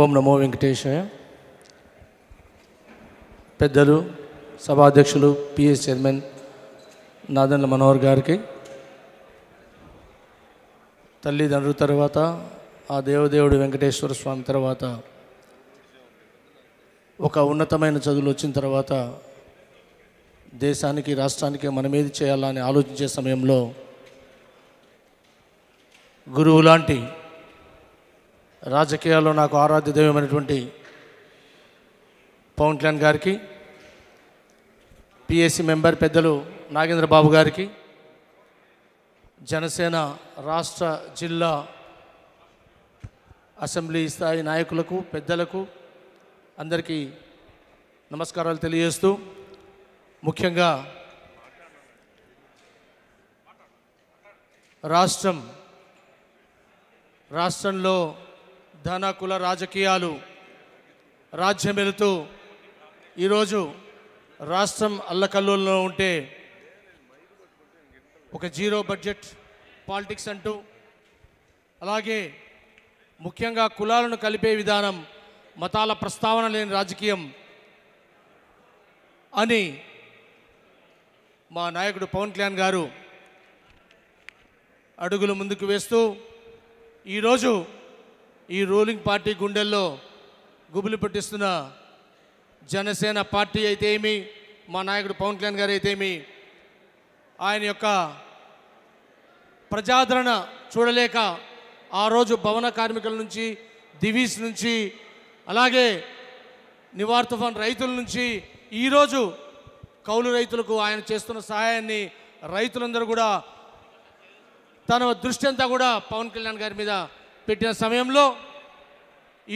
ఓం నమో వెంకటేశాయ పెద్దలు సభాధ్యక్షులు పిఎస్ చైర్మన్ నాదండ్ల మనోహర్ గారికి తల్లిదండ్రుల తర్వాత ఆ దేవదేవుడు వెంకటేశ్వర స్వామి తర్వాత ఒక ఉన్నతమైన చదువులు వచ్చిన తర్వాత దేశానికి రాష్ట్రానికి మనమేది చేయాలని ఆలోచించే సమయంలో గురువు లాంటి రాజకీయాల్లో నాకు ఆరాధ్య దైవమైనటువంటి పవన్ కళ్యాణ్ గారికి పిఎస్సి మెంబర్ పెద్దలు నాగేంద్ర బాబు గారికి జనసేన రాష్ట్ర జిల్లా అసెంబ్లీ స్థాయి నాయకులకు పెద్దలకు అందరికీ నమస్కారాలు తెలియజేస్తూ ముఖ్యంగా రాష్ట్రం రాష్ట్రంలో ధన కుల రాజకీయాలు రాజ్యమెలుతూ ఈరోజు రాష్ట్రం అల్లకల్లోల్లో ఉంటే ఒక జీరో బడ్జెట్ పాలిటిక్స్ అంటూ అలాగే ముఖ్యంగా కులాలను కలిపే విధానం మతాల ప్రస్తావన లేని రాజకీయం అని మా నాయకుడు పవన్ కళ్యాణ్ గారు అడుగులు ముందుకు వేస్తూ ఈరోజు ఈ రూలింగ్ పార్టీ గుండెల్లో గుబులు పెట్టిస్తున్న జనసేన పార్టీ అయితే ఏమి మా నాయకుడు పవన్ కళ్యాణ్ గారు అయితే ఏమి ఆయన యొక్క ప్రజాదరణ చూడలేక ఆ రోజు భవన కార్మికుల నుంచి దివీస్ నుంచి అలాగే నివార్ తుఫాన్ రైతుల నుంచి ఈరోజు కౌలు రైతులకు ఆయన చేస్తున్న సహాయాన్ని రైతులందరూ కూడా తన దృష్టి అంతా కూడా పవన్ కళ్యాణ్ గారి మీద పెట్టిన సమయంలో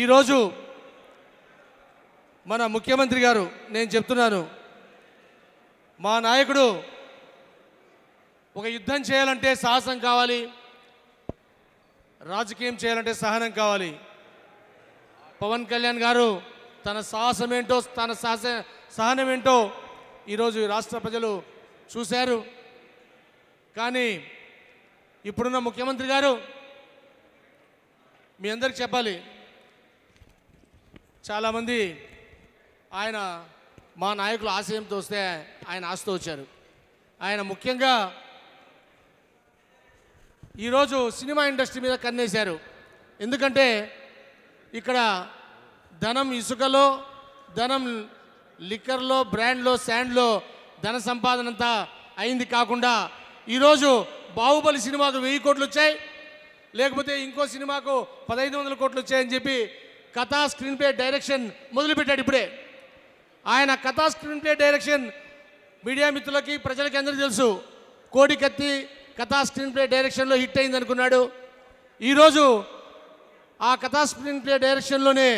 ఈరోజు మన ముఖ్యమంత్రి గారు నేను చెప్తున్నాను మా నాయకుడు ఒక యుద్ధం చేయాలంటే సాహసం కావాలి రాజకీయం చేయాలంటే సహనం కావాలి పవన్ కళ్యాణ్ గారు తన సాహసం ఏంటో తన సాహస సహనం ఏంటో ఈరోజు రాష్ట్ర ప్రజలు చూశారు కానీ ఇప్పుడున్న ముఖ్యమంత్రి గారు మీ అందరికి చెప్పాలి చాలామంది ఆయన మా నాయకుల ఆశయంతో వస్తే ఆయన ఆశతో వచ్చారు ఆయన ముఖ్యంగా ఈరోజు సినిమా ఇండస్ట్రీ మీద కన్నేశారు ఎందుకంటే ఇక్కడ ధనం ఇసుకలో ధనం లిక్కర్లో బ్రాండ్లో శాండ్లో ధన సంపాదన అంతా అయింది కాకుండా ఈరోజు బాహుబలి సినిమాకు వెయ్యి కోట్లు వచ్చాయి లేకపోతే ఇంకో సినిమాకు పదహైదు వందల కోట్లు వచ్చాయని చెప్పి కథా స్క్రీన్ ప్లే డైరెక్షన్ మొదలుపెట్టాడు ఇప్పుడే ఆయన కథా స్క్రీన్ ప్లే డైరెక్షన్ మీడియా మిత్రులకి ప్రజలకి అందరూ తెలుసు కోడి కత్తి కథా స్క్రీన్ ప్లే డైరెక్షన్లో హిట్ అయింది అనుకున్నాడు ఈరోజు ఆ కథా స్క్రీన్ ప్లే డైరెక్షన్లోనే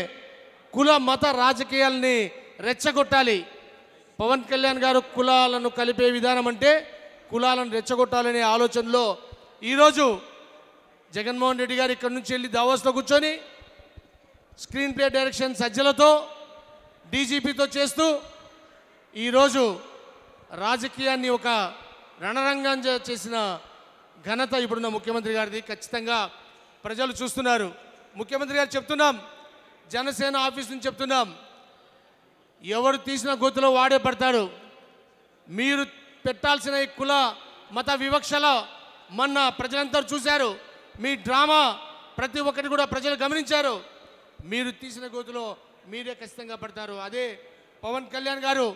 కుల మత రాజకీయాల్ని రెచ్చగొట్టాలి పవన్ కళ్యాణ్ గారు కులాలను కలిపే విధానం అంటే కులాలను రెచ్చగొట్టాలనే ఆలోచనలో ఈరోజు జగన్మోహన్ రెడ్డి గారు ఇక్కడ నుంచి వెళ్ళి దావాస్లో కూర్చొని స్క్రీన్ ప్లే డైరెక్షన్ సజ్జలతో డీజీపీతో చేస్తూ ఈరోజు రాజకీయాన్ని ఒక రణరంగం చేసిన ఘనత ఇప్పుడున్న ముఖ్యమంత్రి గారిది ఖచ్చితంగా ప్రజలు చూస్తున్నారు ముఖ్యమంత్రి గారు చెప్తున్నాం జనసేన ఆఫీస్ నుంచి చెప్తున్నాం ఎవరు తీసిన గొంతులో వాడే పడతాడు మీరు పెట్టాల్సిన కుల మత వివక్షలో మొన్న ప్రజలంతా చూశారు మీ డ్రామా ప్రతి ఒక్కరిని కూడా ప్రజలు గమనించారు మీరు తీసిన గోతులో మీరే ఖచ్చితంగా పడతారు అదే పవన్ కళ్యాణ్ గారు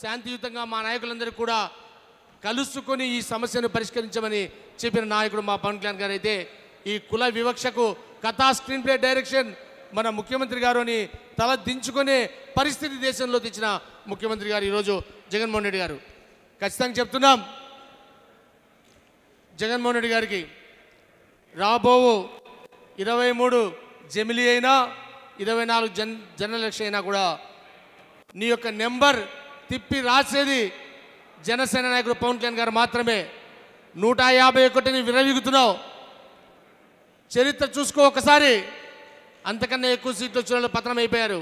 శాంతియుతంగా మా నాయకులందరూ కూడా కలుసుకొని ఈ సమస్యను పరిష్కరించమని చెప్పిన నాయకుడు మా పవన్ కళ్యాణ్ గారు అయితే ఈ కుల వివక్షకు కథా స్క్రీన్ ప్లే డైరెక్షన్ మన ముఖ్యమంత్రి గారు అని తల దించుకునే పరిస్థితి దేశంలో తెచ్చిన ముఖ్యమంత్రి గారు ఈరోజు జగన్మోహన్ రెడ్డి గారు ఖచ్చితంగా చెప్తున్నాం జగన్మోహన్ రెడ్డి గారికి రాబోవు ఇరవై మూడు జమిలీ అయినా ఇరవై నాలుగు జన్ జనరల్ ఎలక్షన్ అయినా కూడా నీ యొక్క నెంబర్ తిప్పి రాసేది జనసేన నాయకుడు పవన్ కళ్యాణ్ గారు మాత్రమే నూట యాభై ఒకటిని విరవిగుతున్నావు చరిత్ర చూసుకో ఒకసారి అంతకన్నా ఎక్కువ సీట్లు వచ్చిన వాళ్ళు పతనం అయిపోయారు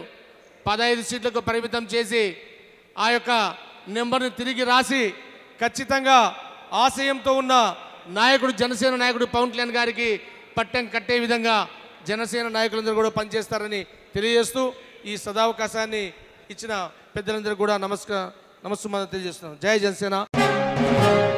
పదహైదు సీట్లకు పరిమితం చేసి ఆ యొక్క నెంబర్ని తిరిగి రాసి ఖచ్చితంగా ఆశయంతో ఉన్న నాయకుడు జనసేన నాయకుడు పవన్ కళ్యాణ్ గారికి పట్టం కట్టే విధంగా జనసేన నాయకులందరూ కూడా పనిచేస్తారని తెలియజేస్తూ ఈ సదావకాశాన్ని ఇచ్చిన పెద్దలందరూ కూడా నమస్కారం నమస్కారం తెలియజేస్తున్నాం జై జనసేన